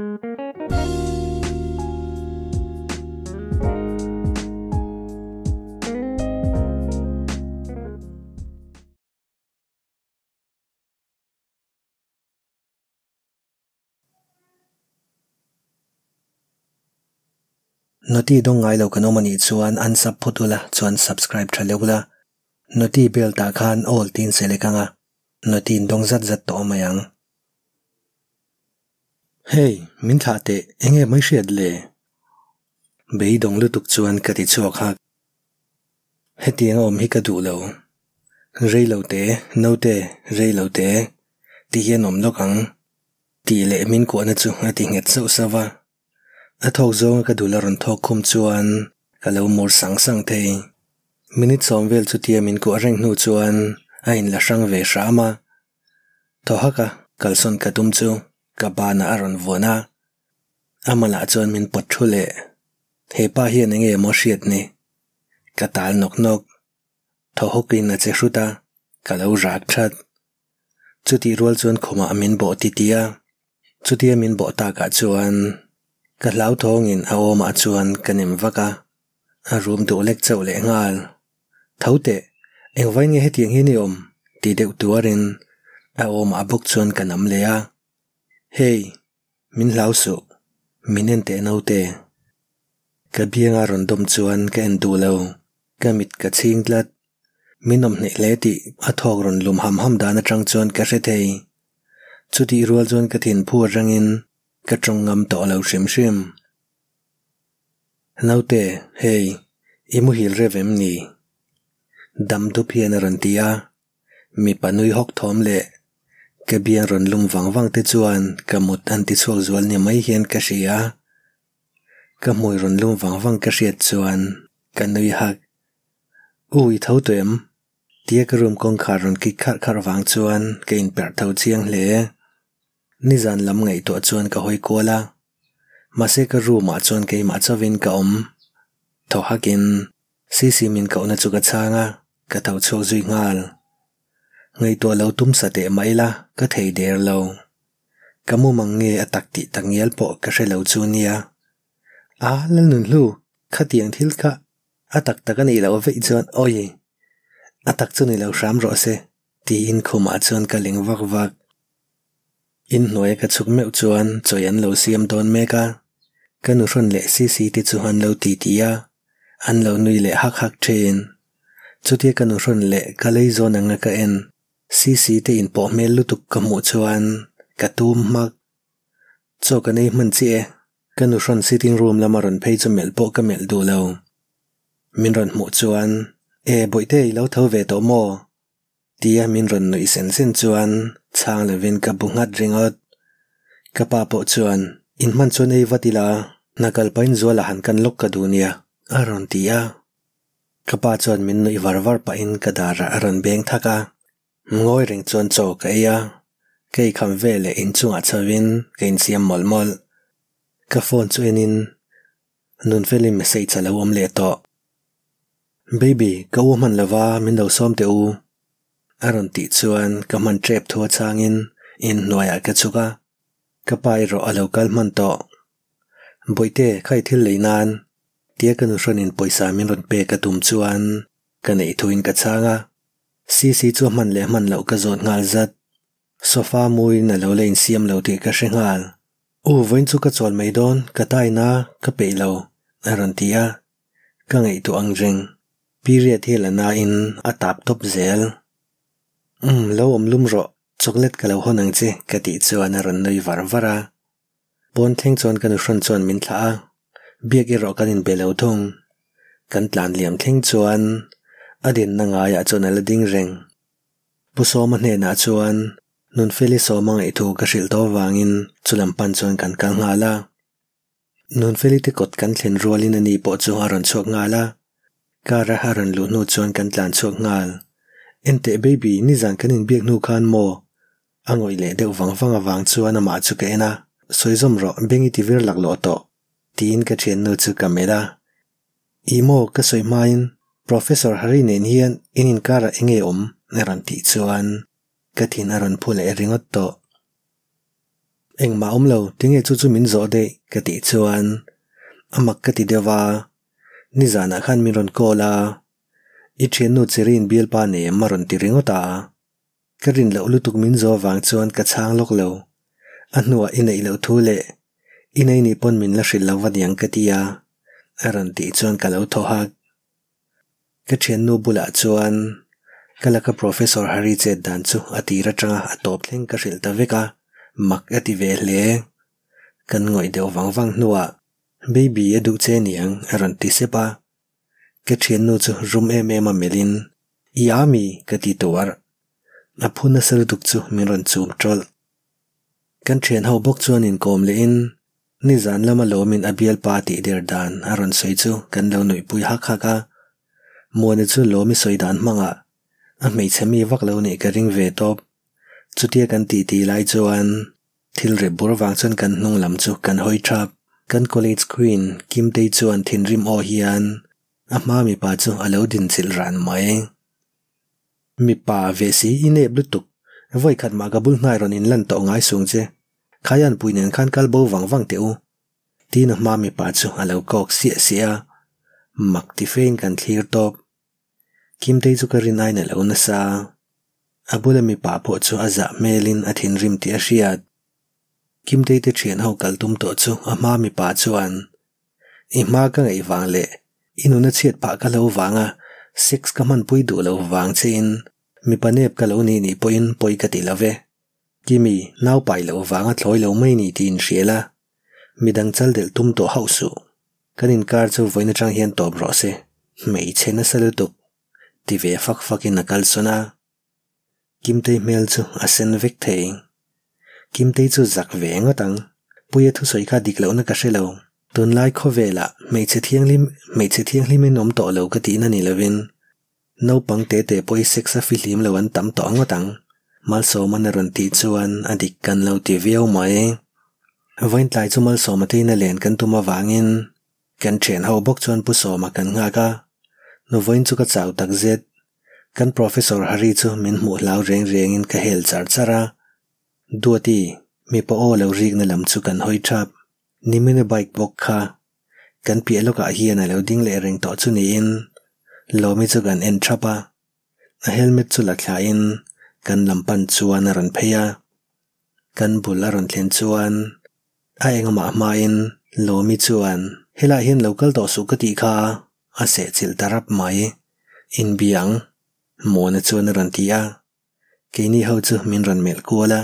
noti dong ngai lo kano mani chuan an sub phutula chuan subscribe tha leula noti bel ta khan all tin selekanga notin dong zat zat to mayang Hei, min thla te enge mai hriat le. Bei dong lu tuk chuan ka ti chuak hak. Heti ang om hi ka du lo. Rei lo te, no te, rei lo te. Ti hian om lo kang. Ti le min ko na chu ati nget so sawa. A thok zo ka du la ron thok khum chuan ka lo mor sang sang te. Minit som vel chu ti min ko reng nu chuan a in la sang ve shama. Thohaka kalson katum chu. Ka paa nā ārōn vōnā, āmālā cawān mīn pōchū lē, he pā hii nīngi āmōshīyat nī, ka tāl nōk nōk, tō hōkī na caxūtā, ka lau rāk chāt. Cūti rōl cawān khumā mīn bōtī tīyā, cūti ya Hei, min lausu, min ente naute. Ka biang a rondom chuan ka en du lo, ka mit ka ching lat. Min om nei le ti a thog ron lum ham ham dana trang chuan ka re thei. Chu ti rual chuan ka thin phu rangin, ka trong ngam to lo shim shim. Naute, hei, imu hil re vem ni. Dam du pian ran tia, mi panui hok thom le, ka bian ron lum vang vang te chuan ka mut an ti chuak zual ni mai hian ka hria ka mui ron lum vang vang ka hriat chuan ka nui hak u i tho tuem tia ka rum kong kha ron ki khar khar wang chuan ka in per tho chiang hle ni zan lam ngai to chuan ka hoi kola ma se ka ru ma chuan ke ma chawin ka om tho hakin si si min ka ona chu ka changa ka tho chuak zui ngal ngay tua lo tum sa te mai la ka thei der lo kamu mangi atak ti tangial po ka she lo chu nia a la nun lu kha tiang thil kha atak ta ka nei lo ve chon oye atak chu ni lo ram ro se ti in khuma chon ka ling vak vak in noi ka chuk me chuan choyan lo siam don me ka ka nu ron le si si ti chu han lo ti ti ya an lo nui le hak hak thin chutia ka nu ron le ka lei zon anga ka en CC te in po mel lutuk ka mu chuan ka tum mak cho ka nei man che ka nu ron sitting room la maron phei chu mel po ka mel du lo min ron mu chuan e boi te lo tho ve to mo tia min ron nu isen sen chuan chang le vin ka bungat ringot ka pa po chuan in man chu nei vatila nakal pain zuala han kan lok ka dunia aron tia ka pa chuan min nu iwar war pa in ka dara aron beng thaka งอยริงจวนโจกเอียกีคำเวลอินจวงอาชวินกินเสียมมลมอลกฟอนจวนินนุนเฟลิมเซเลวอมเลตอบีบีก็ว่ามันเละว่ามินเดาซ้อมเตอูอรุนติจวนก็มันเจ็บทัวช่างอินอินหน่วยอากจศก็ก็ไปรออาลูกัลมันโตบุยเตะใครที่เลยนานเที้ยกันุชนินปุยสามินรุนเปกระตุมจวนกันไอทุ่ยกัะช่างอะ si si chu man le man lo ka zot ngal zat sofa mui na lo lein siam lo ti ka hrengal u voin chu ka chol mai don ka tai na ka pe lo na tia ka ngai tu ang jeng period hi la na in atap top zel um lo om lum ro chocolate ka lo honang che ka ti chu an ron noi var vara bon theng chon kan ron chon min thla biak i ro kan in be lo thung kan tlan liam theng chuan adin na nga cho chon ala ding reng pusom hne na chuan nun fili somang ithu ka shil to wangin chulam pan chuan kan kal nga la nun fili ti kot kan thlen rualin ani po chu aron chok nga la kara haran lu nu chuan kan tlan chok ngal ente baby ni zan kanin biak nu khan mo angoi le deuh wang wang awang chuan ama chu ka ena zom ro bengi ti vir lak lo to tin ka thian nu chu kamera imo ka main. professor hari ne nian in in enge om neran ti chuan ka thi na ran phule ringot to eng ma om lo tinge chu chu min zo de ka chuan amak kati dewa ni khan mi ron kola i che nu chirin bilpa pa ne maron ti ringota karin lo lutuk min zo wang chuan ka chang lok lo anua inei lo thule inei ni pon min la shil lawadiang katia aran ti chuan kalau thoha ka thiannu bula chuan kalaka professor hari chet dan chu atira tanga atop thleng ka hril ta veka mak ati ve hle kan ngoi deuh wang wang hnuah baby a duk che niang aron ti sepa ke thiannu chu rum em em a melin iami ka ti towar na phuna sar duk chu miron chum tol kan thian ho bok chuan in kom le in ni zan lama lo min abial pa ti der dan aron sei chu kan lo nui pui hak haka mwane zu loo mi soi daan maa ngaa. A mei cha mi wak loo ni ka ring vee top. Zu tia gan ti ti lai zu an. Thil re bur vang chun gan nung lam zu gan hoi trap. Gan college queen kim dey zu an tin rim o hi an. A maa mi pa zu a loo din zil ran mai. Mi pa vee si ine blutuk. Voi kat maa ka bul ron in lan tau ngai suung je. Kayaan pui nian kan kal bau vang te u. Di maa mi pa zu a loo siya siya. maktifeng kan clear top kim dei zu kari nai na lawna sa abula mi pa po chu aza melin athin rim ti ashia kim dei te chen hau kal tum to chu ama mi pa chu an i ma ka ngai wang le inuna chiet pa ka lo wanga six ka man pui du lo wang chin mi pa ka lo ni ni poin poi ka kimi nau pai lo wanga thloi lo mai ni shela mi dang chal del tum to kan in kar chu voina tang hian top ro se mei chena salutuk ti ve fak fakin nakal sona kimtei mel chu asen vek thei kimtei chu zak ve nga tang puya thu soi kha diklo na ka shelo tun lai kho vela mei che thiang lim mei che thiang lim nom to lo ka ti na ni lovin no pang te te poi sexa fi lim lo an tam to nga tang mal so man ron ti chuan adik kan lo ti veo mai e. vain tlai chu mal so ma te na len mà tuma wangin kan chen ho bok chon pu so ma kan nga ka no voin chu ka chau tak zet kan professor hari chu min mu lao reng reng in ka hel char chara duati mi pa o lo rig na lam chu kan hoi thap ni min a bike bok kha kan pi e lo ka hi na lo ding le reng to chu in lo mi chu kan en thapa a helmet chu la in kan lam pan chu an ran bula ran thlen chuan a engama ma in lo mi chuan helai hian local tawh suh ka tih kha a se chil tarap mai in biang mo na chuan ran ti a keini ho chu min ran mel kuala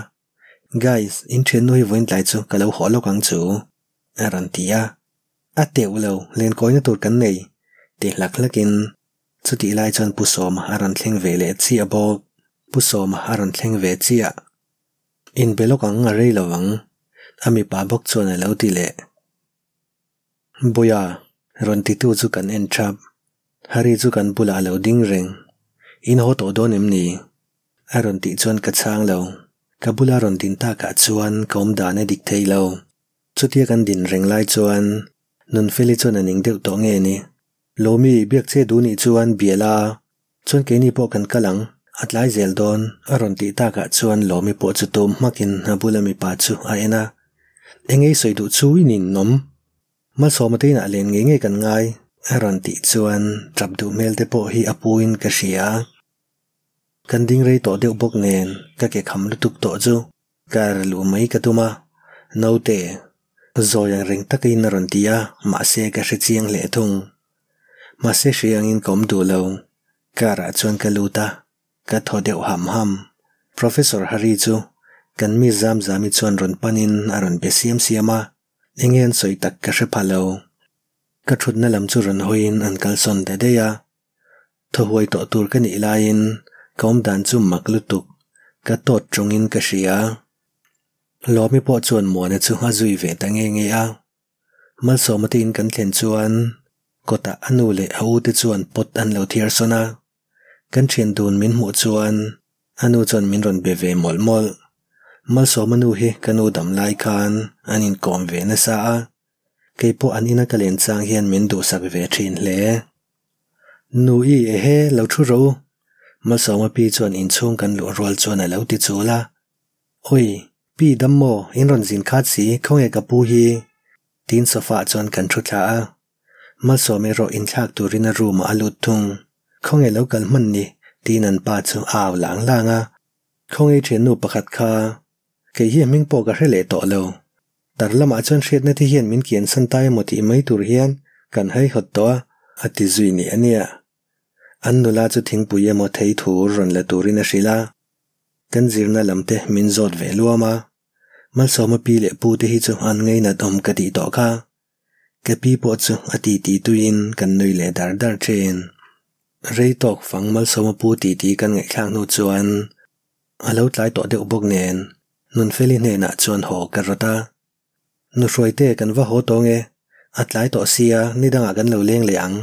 guys in chen noi voin tlai chu kalau ho lo kang chu ran ti a a te ulo len koina tur kan nei ti lak lakin chu ti lai chuan pusom aran thleng ve le chi abo pusom aran thleng ve chi a in belok ang a rei lawang ami pa bok chuan a lo le Boya, ronti tu zu kan entrap, hari zu kan bula lo ding ring. In ho to donim ni, a ronti chuan ka chang lo, ka bula ronti ta ka chuan ka um dane dik tay lo. Chutia kan din ring lai chuan, nun fili chuan aning deo to nge ni. Lo mi biak che du po kan kalang, at lai zel don, a ronti ta ka chuan lo mi po makin na bula mi pa a ena. Engay soy du chu inin nom, ma sawmatin a len nge nge kan ngai eran ti chuan chapdu mel te pawh hi apuin ka hria kan ding rei to deuh bok nen ka ke kham lu tuk to chu kar lu mai ka tuma no te zo yang reng takai na ron tia ma se ka hri chiang le thung ma se hriang in kom du lo kara chuan ka lu ta ka tho deuh ham ham professor hari chu kan mi zam zami chuan ron panin a ron be siam siama ningen soi tak ka she palo ka chut na lam chu ran hoin an kal son de de ya tho hoi to tur ka ni lain kom dan chu mak lu tu ka to chung ka shia lo mi po chuan mo ne chu zui ve ta ya mal so ma kan thlen chuan anu le au te chuan lo thiar kan thien min mu anu chuan min ron be mol mol มาสอมนูเฮกันูดมไลคานอันอินกอมเวนสาเกยพออันนี้นักะเลนสังเฮียนมินดูสับเวทินเลยนู่อี่เอเฮเลาชูรู้มาสอมาปีจวนอินชงกันหลวรวจวนในเลาติดโซลาโอ้ยปีดัมโมอินรอนสินคัดสีเขาเอกปูฮีตีนสฟาจวนกันชุดชามาสอเมรออินชักตูรินรูมาอลุดทุ่งเขาเอกเลากันมันนี่ตีนันปาจูอ้าวหลังล่างอ่ะคงไอเทียนนูประคัดคา mình bỏ ke à hi aming po ka hrele to lo dar lama chuan hret na ti hian min kian san tai mo ti mai tur hian kan hai hot to a ti zui ni ania an nula chu thing puye mo thei thur ron la turin a shila kan zirna lamte min zot ve mà mal so ma pi le pu te hi chu an ngei na dom ka ti to kha ke pi po chu a ti ti tuin kan noi le dar dar chen rei tok fang mal so ma pu ti ti kan ngai khang nu chuan alo à tlai to de ubok nen Nūn fēli nē nā cuan hō garota. Nū suay tē kan wā hō tō nge, atlāi tō siya nī dā ngā kan lō lēng lēng.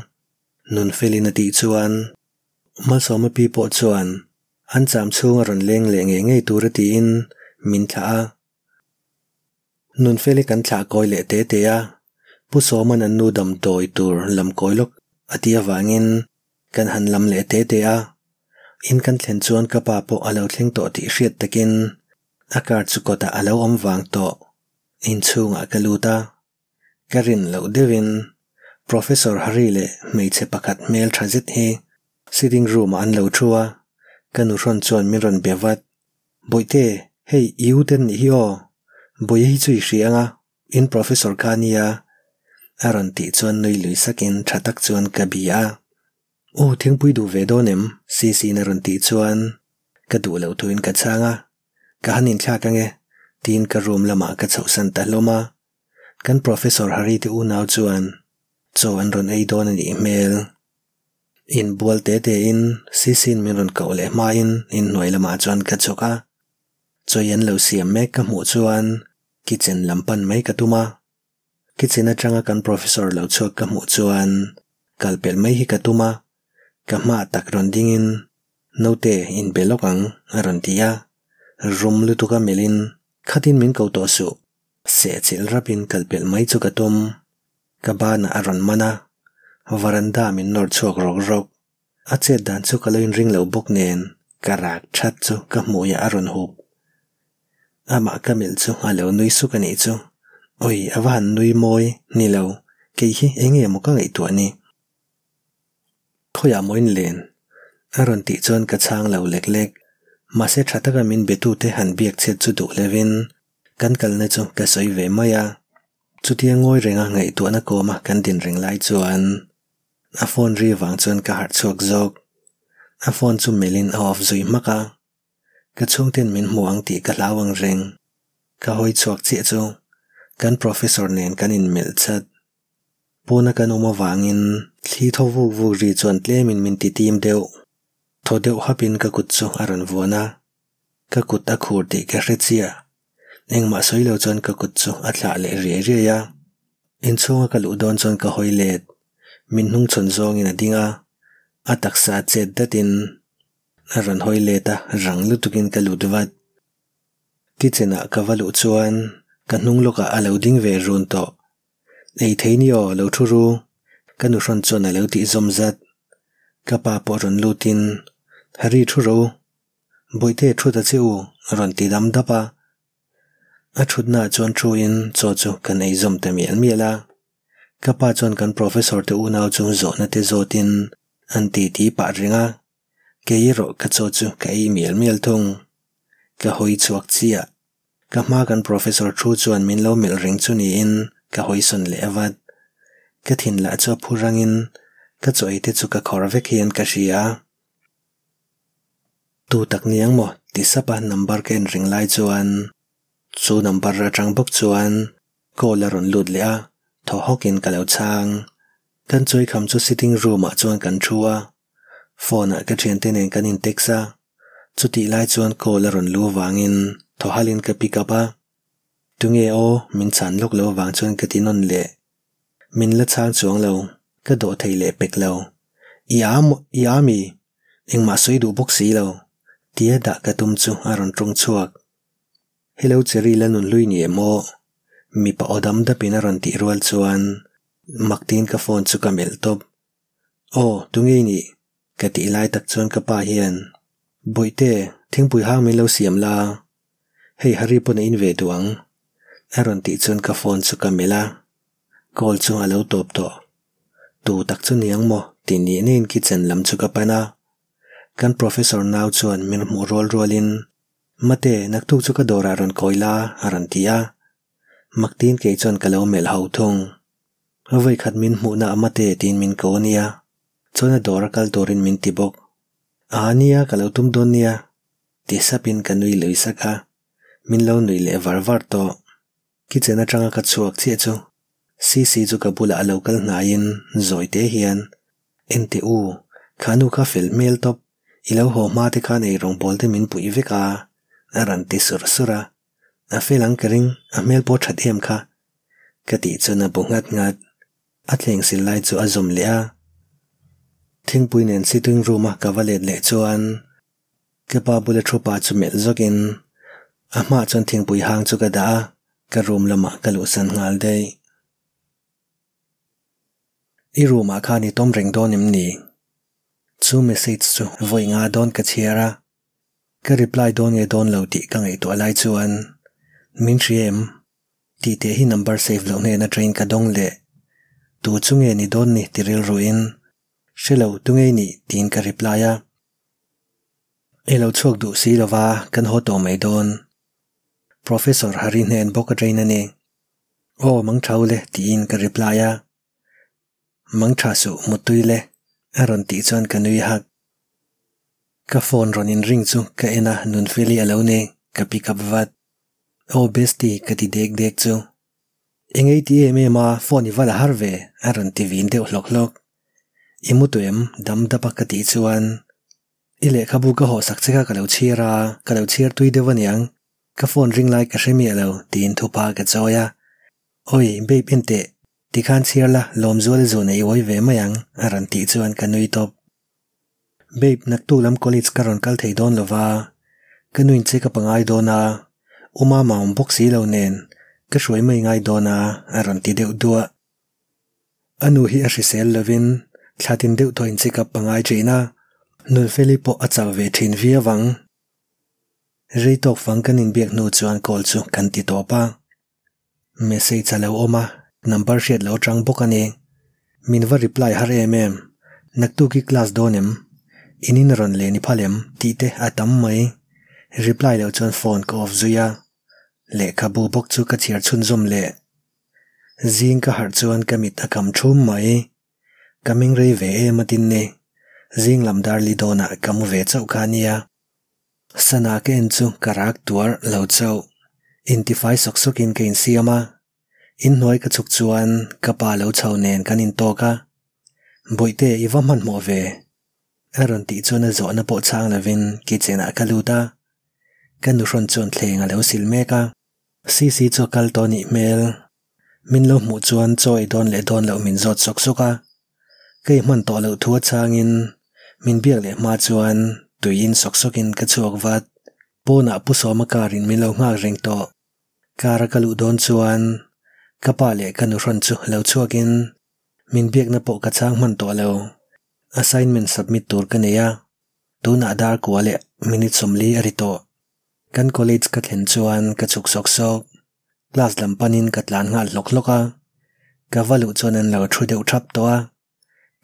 Nūn fēli nā tī cuan. Mā sōma pīpō cuan, hān tām cu ngā rōn lēng lēng e ngā i in, mīn tlā. Nūn fēli kan tlā kōi lē tē tē ya. Pū sōma nā nū dam tōi tūr lām kōi luk, a tī kan hān lām lē tē tē ya. Īn kan tlēn cuan ka pā pō a lau tlēng tō tī shē akar chukota alo omwang to in inchunga kaluta karin lo devin professor hari le meiche pakhat mel thajit he, sitting room an lo thuwa kanu ron chon min ron bewat boite hei iuten hi o boi hi chui hrianga in professor kania aron ti chon noi lui sakin thatak chon kabia o thingpui du ve si si na ron ti chuan ka du lo thuin ka changa kahanin cha kange tin ka room lama ka chau san ta loma kan professor hari ti unau chuan cho ron ei don email. in bual te in si sin min ron ka ole ma in in noi lama chuan ka choka cho yen lo siam me ka mu chuan kitchen lampan mai ka tuma kitchen atanga kan professor lo chok ka mu chuan kalpel mai hi ka tuma ka ma tak ron dingin note in belokang arantia ang Rum lu tuka melin khatin min ko to su se chil rapin kalpel mai chu ka tum ka ba na aron mana varanda min nor chok rok rok a che dan chu ka loin ring lo bok nen karak chat chu ka mu ya aron hu ama ka mel chu a lo nui su ka ni chu oi awan nui moi ni lo ke hi enge mo ka ngai tu ani khoya moin len aron ti chon ka chang lo lek lek mase thataka min betu te han biak chet chu du levin kan kalna chu ka soi ve maya chutia ngoi renga ngai tu na ko ma kan din reng lai chuan a phone ri wang chuan ka har chok jok a phone chu melin off zui maka ka chung ten min muang ti ka lawang reng ka hoi chok che chu kan professor nen kan in mel chat pona kan oma wangin thli tho vuk vuk ri chuan tle min min ti tim deuh Todeo hapin kakut su aran vuana. Kakut akur di gerritzia. Neng ma soy leo zon kakut su atla ale rie rie ya. In su nga kal udon zon kahoy leet. Min nung zon zong ina dinga. Atak sa atzed datin. Aran hoy leeta rang lutugin kal udvat. Titi na kaval utsuan. Kan nung loka ala uding ve runto. Ay tayin yo turu. Kanu zon ala uti kapa po ron lutin hari thu ro boite thu ta cheu ron ti dam pa a thut na chon chu in cho chu kan ei zom te miel miela kapa chon kan professor te u nau chu zo na te zo tin an ti ti pa ringa ke i ro ka cho chu ka ei miel miel thung ka hoi chuak chia ka ma kan professor thu chuan min lo mil ring chu ni in ka hoi son le awat ka thin la chu phurangin katso ite tsuka korvek hiyan kashiya. Tu tak niyang mo, di sapa nambar ken ring lai zuan. Tsu nambar ra trang buk zuan, ko larun lud lia, to hokin ka leo chang. Kan tsui kham tsu sitting room a zuan kan chua. Fo ka chien tenen kan in teksa. Tsu ti lai zuan ko larun lu vangin, to halin ka pika pa. nge o, min chan luk lo vang zuan katinon le. Min la chang zuan leo, Ka do thay lepek law. Ia mi. Ing ma sui dubuk si law. tu tak chu niang mo ti ni nen ki chen lam chu ka pa na kan professor nau chu an min mu rol rol in mate nak tu chu ka dora ron koila aran tia mak tin ke chon ka lo mel hau thong mu na mate tin min ko nia chona dora kal dorin min ti bok ania kalau tum don ti sapin kanui loisa ka min lo nui le var ki chena changa ka chuak che chu si si chu ka bula alo kal hnain zoi te hian en te u khanu kha fel mel top ilo ho ma te kha nei rong bol te min pui veka ran ti sur sura a felang kering a mel po that hem kha ka ti chu na bungat ngat atleng sil lai chu azom le a thing pui nen sitting room ka valet le chuan ke pa bula thu pa chu mel zokin ama chon thing pui hang chu ka da ka rum lama ka lu san ngal dei iru ma kha ni tom ring don nim ni chu me se chu voi nga don ka chiera ka reply don ye don lo ti ka ngai to lai chu an min chi em ti te hi number save lo ne na train ka dong le tu chu nge ni don ni ti ril ruin she lo tu nge ni tin ka reply a e lo chok du si va kan ho to me don professor hari nen bo ka train ne ओ मंग छाउले तीन का रिप्लाया mang cha su mu tui le aron ti chuan ka nui ka phone ron in ring ka ena nun fili alo ne ka pi kap vat o besti ka ti dek dek chu engei ti e me ma phone wal harve aron ti vin de lok lok imu tu em dam ka ti chuan ile kha bu ka ho sak che ka ka lo chi ra ka er ka phone tikhan sirla lom zual zu nei oi ve mayang aran ti chuan kanui top beip nak tu lam college karon kal thei don lova kanuin che ka pangai dona uma maum bok si lo nen ka shroi mai ngai dona aran ti deu dua anu hi a sel lovin thlatin deu toin che ka pangai cheina nul felipo achaw ve thin via wang reitok fangkanin biak nu chuan kol chu kan ti topa message alo oma number shed lo chang bokane minwa reply har em em naktu ki class donem inin ron le ni phalem ti te atam mai reply lo chon phone ko of zuya le kabu bok chu ka chiar chun zum le zing ka har chuan kamit akam thum mai coming re ve matin ne zing lam dar li dona kam ve chau khania sana ke en karak tuar lo chau intify sok sok in kein siama อินน้อยกับจุกจวนกรบปาเลวชาวเนนกันอินโตกะบุยเตอีวมันโมเวอรันติจวนจอนปอช่างเลวินกิจเจนักลูตากันดูรนจวนเลงเลวสิลเมกาซีซีจวกัลตอนิเมลมินลมุจวนจอยดอนเลดอนเลวมินจอดสกสุกะกมันต่อเลวทัวช่างอินมินเบียกเลมาจวนตุยอินสกสุกินกรจชวกวัดปูนัอปุสอมการินมินลงหากเริงโตการกัลุดอนจวน kapale kanu ron chu lo chuakin min biak na po ka chang man to lo assignment submit tur ka neya tu na dar ko le minit sumli ari to kan college ka thlen chuan ka chuk sok so class lam panin ka tlan nga lok loka ka walu chonan lo thu deu thap to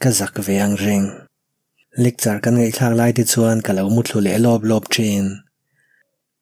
ka zak veyang ring lecture kan ngai thlang lai ti chuan ka lo mu thu le lob lob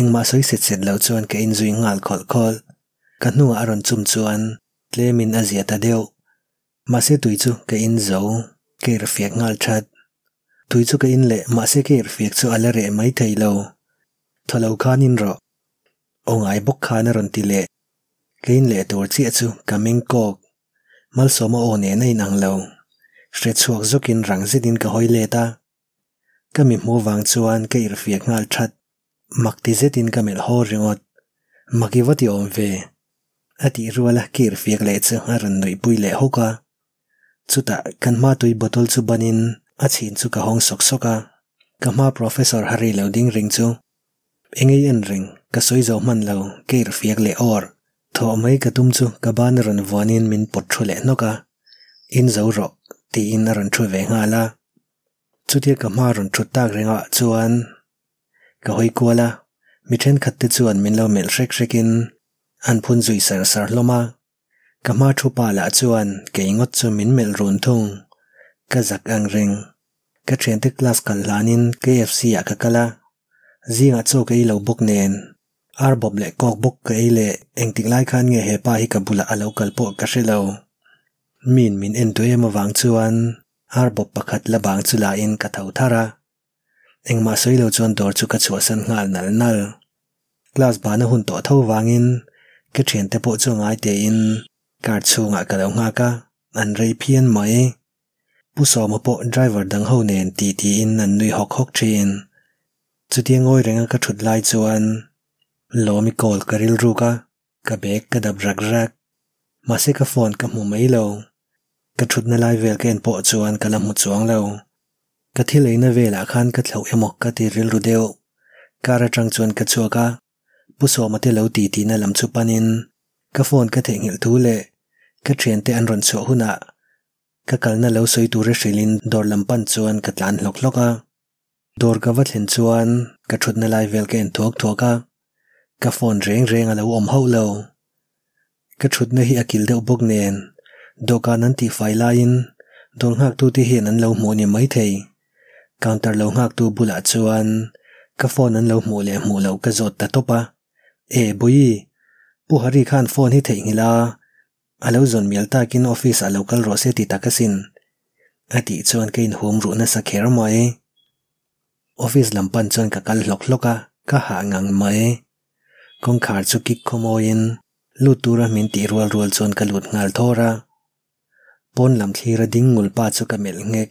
engma soi set set lo chuan ke in zui ngal khol khol ka hnu a ron chum chuan tlemin azia ta deu ma se tui chu ke in zo ke rfiak ngal that tui chu ke in le ma se ke rfiak chu ala re mai thei lo thalo khan in ro ai bok khan ron ti le ke in le tur chi chu coming kok mal soma o ne nei nang lo sre chuak zokin rangzit in ka hoi le ta kami mo wang chuan ke irfiak ngal that makti zetin kamel ho ringot makiwati om ve ati ruala kir fiak le chu haran noi pui le hoka chuta kanma tui botol chu banin achin chu ka hong sok soka kama professor hari loading ring chu engei en ring ka soi zo man lo kir fiak le or tho mai ka tum chu ka ban ran wanin min pot thu noka in zo ro ti in ran thu ve nga la chutia kama ran thu tak renga chuan ka hoi kuala mi then khatte chu an min lo mel hrek hrekin an phun zui sar sar hloma ka ma thu pa la chuan ke ingot chu min mel run thung ka zak ang reng ka thian te class kan lanin KFC ya ka kala zinga chu ke lo bok nen ar bob le kok bok ke le eng ting lai khan nge he pa hi ka bula alo kal po ka shelo min min en tu em wang chuan ar bob pakhat la bang chu la in ka thau thara engmah sawi lo chuan dawr chu ka chhuah san ngal nal nal glass bana hun tawh tho wangin ke thian te pawh chu ngai te in car chhungah ka lo nga ka an rei phian mai pusawma pawh driver dang ho nen ti ti in an nui hok hok thin chutia ngoi renga ka thut lai chuan lomi kol karil ruka ka bek ka dab rak rak mase ka phone ka hmu mai lo ka thut na lai vel ken pawh chuan ka lam hu chuang lo ka thi leina vela khan ka thlau emok ka ti ril rudeo kara tang chuan ka chuaka puso mate lo ti ti na lam chu panin ka phone ka thengil tu le ka thian te an ron chu huna ah. ka kalna lo soi tu re shrilin dor lam pan chuan ka tlan hlok hloka ah. dor ka vathlen chuan ka thutna lai vel ka en thok thoka ah. ka phone reng reng alo om ho lo ka thutna hi akil deuh bok nen dokan an ti fai lain dor ngak tu ti hian an lo mo ni mai thei counter lo ngak tu bula chuan ka phone an lo mu le mu lo ka zot ta topa e boyi pu hari khan phone hi thei ngila alo zon mial ta kin office a local rose ti ta kasin ati chuan kein home ru na sa kher mai e. office lam pan chuan ka kal lok loka ka ha ngang mai e. kong khar chu ki khomoin lu tura rual rual chuan ka lut ngal thora pon lam thira ding ngul pa chu ka mel ngek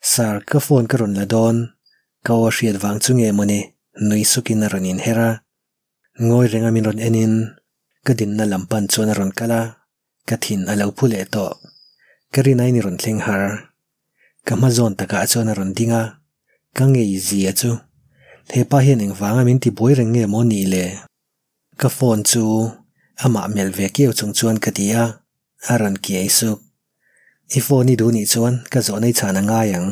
sar ka phone karun la don ka o shiat wang chung e moni nui sukin na ranin hera ngoi renga min ron enin ka din na lampan chon ron kala ka thin alaw phule to ka rinai ni ron thleng har ka ma zon taka chon ron dinga ka nge izi a chu hepa hian eng wanga min ti boi nge mo ni le ka phone chu ama mel ve keu chung chuan ka aran ki ai suk อีโฟนี่ดูนี่ชวนก็จอในชานง่ายยัง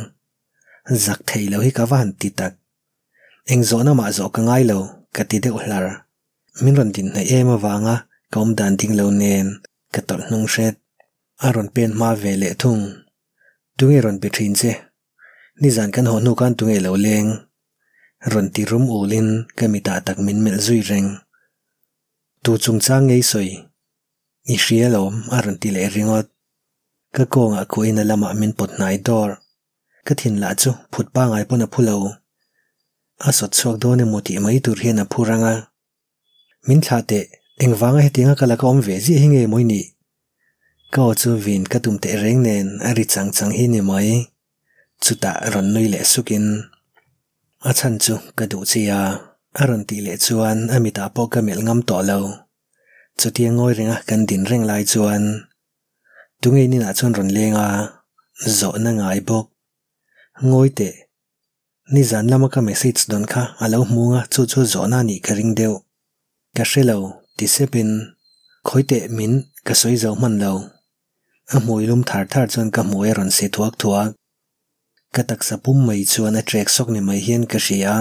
จักเทียวให้กวันติดตักเองจอน่ามาจอก็ง่ายแล้วก็ติดเดือดล้อนมิรันดินในเอ็มววางะก็มดันดิ้งเลวเนนก็ตดนงเช็ดอารณ์เป็นมาเวเลทุ่งดุงเอรอนไปทิ้งเจนี่จันกันหอนูกันตุงเอเลวเลงรันติรุมอูลินก็มีตาตักมินเมลซุยเร่งตูจุงจางไงสวยอิเชียลอมอารอนติเลริงอด ka kawng a kuin à. a lamah min potnai dawr ka thin la chu phutpa ngai pun a phulo a sot chok do ne muti mai tur hian a phuranga min thla te engwanga hetinga kala ka om ve ji hinge moi ni ka o chu vin ka tum te reng nen a ri chang chang hi ni mai chuta ron noi le sukin a chan chu ka du chi ya a ron ti le chuan amita po ka mel ngam to lo chutia ngoi renga kan din reng lai chuan tunge ni na chon ron lenga zo na ngai bok ngoi te ni zan lama ka message don kha alo munga chu chu zo na ni karing deu ka shelo ti sepin khoi te min ka soi zo man lo a moi lum thar thar chon ka moi ron se thuak thuak ka tak sa pum mai chuan a trek sok ni mai hian ka shia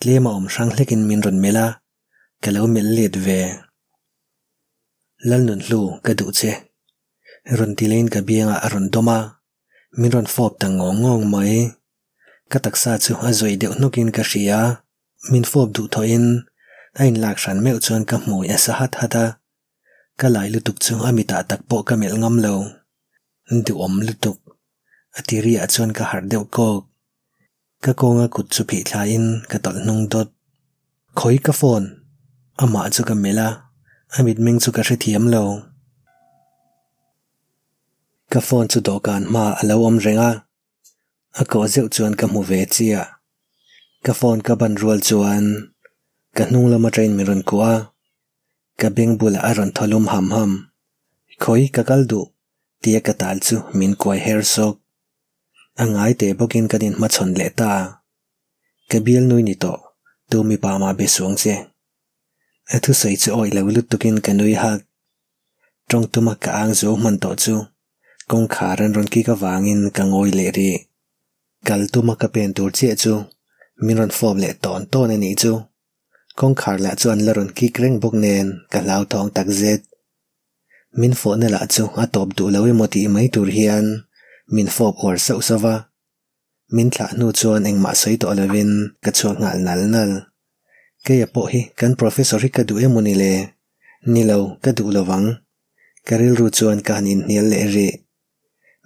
tlema om hrang hlekin min ron mela ka lo mel let ve lal nun hlu ka du che run tilen ka bianga arun doma min ron fob ta ngong ngong mai ka taksa chu a zoi deuh nukin ka hria min fob du thoin ain lak shan mel chuan ka hmui a sa hat hata ka lai lutuk chu amita tak po ka mel ngam lo du om lutuk atiri a chuan ka har deuh kok ka konga kut chu phi in ka tal nung dot khoi ka phone ama chu ka mela amit ming chu ka hri thiam lo ka phone chu dawhkan hma a lo awm renga a kawh zeuh chuan ka hmu ve chia ka phone ka ban rual chuan ka hnung lama train mi ron kua ka beng bul a ron thalum ham ham khoi ka kal du tia ka tal chu min koi hair sok angai te bokin kanin ma chon le ta ka bial nui ni to tu mi pa ma be suang che a thu sei chu oi lo lut tukin ka nui hak trong tuma ka ang zo man to chu kawng karan ron ki ka wangin ka ngawi le ri kal tu ma chu min ron le ton ton ani chu kawng khar la chu an la ron ki kreng bok nen ka lau thong tak zet min fo na la chu a top du lawi moti mai tur hian min fo or so sawa min tla nu chuan engma soi to lawin ka chu ngal nal nal kaya po hi kan professor hi ka du emunile nilaw ka du karil ru chuan kanin nial le ri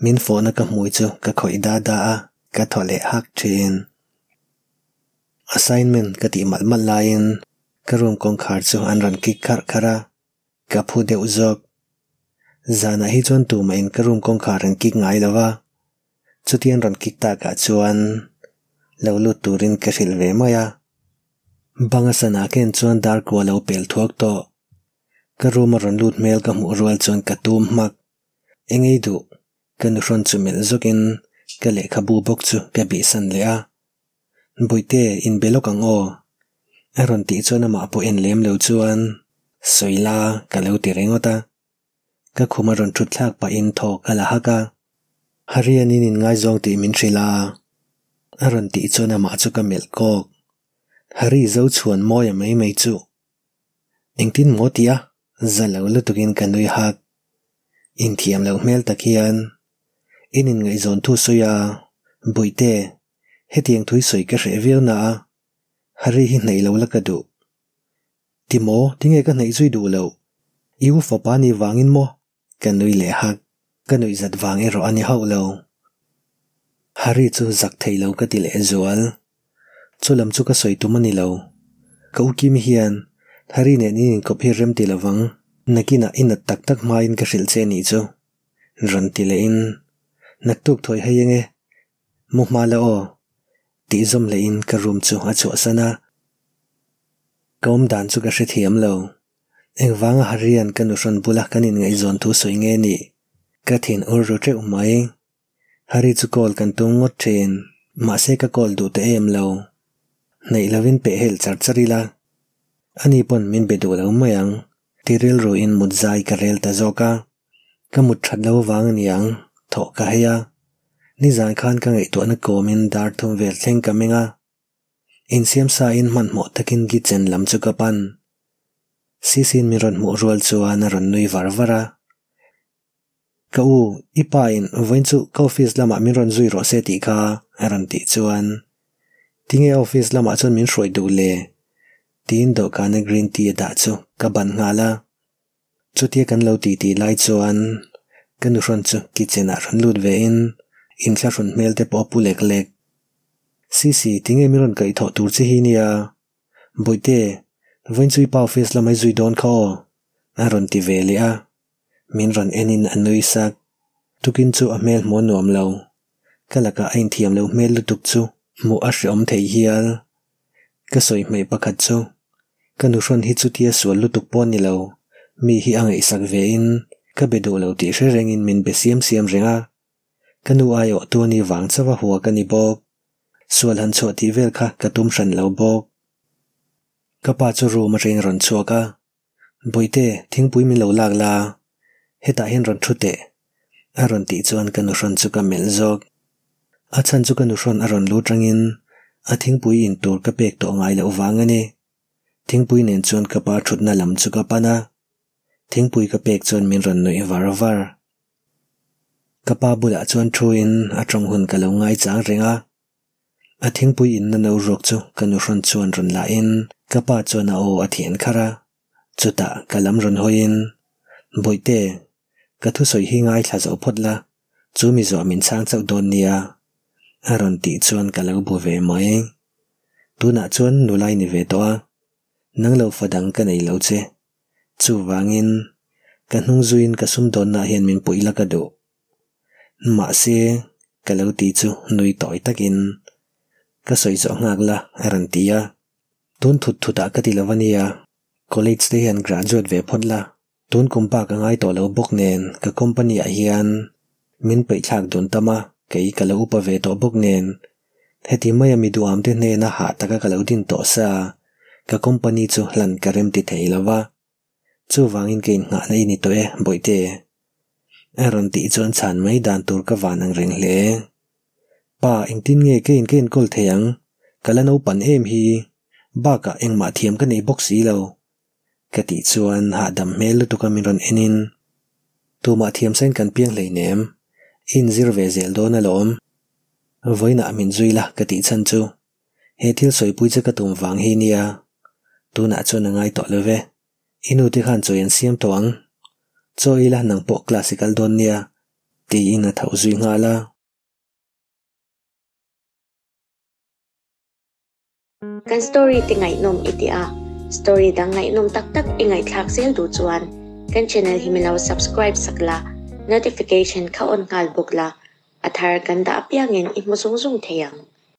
min fo na ka mui chu ka khoi da da a ka thole hak thin assignment ka ti mal mal lain ka room kong khar chu an ran ki khar khara ka phu de uzok zana ah hi chon tu main ka room kong khar an ki ngai lawa chutian ran ki ta ka ah chuan lo lu turin ka fil ve maya banga sana ken chuan dar ko lo pel thuak to ka room ran lut mel ka mu rual chuan ka tum anh ấy du kan ron chu mel zokin ka le khabu bok chu ka bi san le a buite in belok ang o aron e ti chu na ma po en lem lo chuan soila ka lo ti rengota ka khuma ron thut thlak pa in tho ka la haka harianin in ngai zong ti min thrila aron e ti chu na ma chu ka mel kok hari zo chuan moya mai mai chu engtin motia zalo lu tukin kanui hak in thiam lo mel takian inin ngai zon thu suya à. buite hetiang thui soi ka reveal na hari hi nei lo la ka du timo tinge ka nei zui du lo iu fo pa ni wangin mo ka nui le ha ka nui zat wang e ro ani ho lo hari chu zak thei lo ka til ezual chulam chu ka soi tu mani lo ka u kim hian hari ne ni ko phi rem ti lawang nakina in tak tak ma in ka hril che ni chu ran ti le in นักตุกถอยให้ยังไงมุกมาละโอตีจอมเลอินกระรุมจูอาชัวสนะกอมดันสุกเสถียมเลวเองวางหารียนกันอุชนบุลักกันินไงจอนทุสวยเงนี่กะถินอุรุเจอุมาเองฮาริจุกอลกันตุงงดเทนมาเซกะกอลดูเตเอมเลวในลาวินเปเฮลจัดจริละอันนี้ปนมินเบดูเลวมายังทีเรลรูอินมุดใจกะเรลตะโจกะกะมุดชัดเลววางนี่ยัง thọ ka heya ni zan khan ka ngai to na komin dar thum vel theng ka menga in xem sa in man mo takin gi chen lam chu ka pan si sin mi ron mu rual chu an ron nui var vara ka u ipa in vain chu ka office lama ah mi ron zui ro se ti kha ran ti chuan tinge office lama ah chon min roi du le tin do kana green tea da chu ka ban hala, ngala chutia kan lo ti ti lai chuan kan chứ chu kitchen a ron lut về in in thla ron mel te po pulek lek cc ting emi ron kai tho tur chi hi nia boite voin chui pau face la mai zui don kho na ron ti ve le a min ron enin anui sak tukin chu a mel mon nom lo kalaka ain thiam lo mel lu tuk chu mu a shom thei hial ka soi mai pakhat chu kanu ron hi chu tia e sual lu tục pon ni lo mi hi angai sak ve in Ka pe do lau ti she rengin min pe siem-siem ringa Kan u ay o tuwa ni vang ca wa hua ka ni bog Suolhan cho ti vel kaa ka tumshan lau bog Ka paa cho roo maring ron cho ka Boi te, ting pui mi lau laak laa He taa hin ron chute A ti cho an kanushan cho ka men zog A chan cho kanushan a ron loo changin A ting pui in toor ka pek toong ay lau vangani Ting pui nen cho ka paa chudna lam cho ka pana thing pui ka pek chuan min ron noi var var kapa bula chuan thu in atong hun ka lo ngai chang renga a thing pui in na no rok chu kanu ron chuan ron la in kapa chuan a o a thian khara ta chuta kalam ron hoin boite ka thu soi hi ngai thla zo photla chu mi zo min sang chau don nia a ron ti chuan ka lo bu ve mai tu na chuan nulai ni toa, năng lâu phật đăng ka nei lo che chu wangin kan hung zuin ka sum don na hian min puila ka do ma se ka lo ti chu nui toy takin ka soi zo ngak la ran tia tun thut thuta ah ka ti lawania college te hian graduate ve phot la tun kumpa ka ngai to lo bok nen ka company ah a hian min pe thak don tama kei ka lo upa ve to bok nen heti mai mi duam te ne na ha taka ka lo din to sa ka company chu lan karem ti theilawa chu wangin kein nga na ini to e boite eron ti chon chan mai dan tur ka wanang reng hle pa engtin nge kein kein kol theyang kalano pan em hi ba ka engma thiam ka nei box i lo ka ti chuan ha dam mel tu ka min ron enin tu ma thiam sen kan piang lei nem in zir ve zel do na lom voina min zuila ka ti chan chu he thil soipui che ka tum wang hi nia tu na chu na ngai to love inu ti khan chu en siam to ang la nang po classical don nia ti in a thau zui nga la kan story ti ngay nom iti a story da ngay nom tak tak i ngai thak sel du chuan kan channel himilaw subscribe sakla notification kha on ngal bukla athar kan da apyangin i musung zung theyang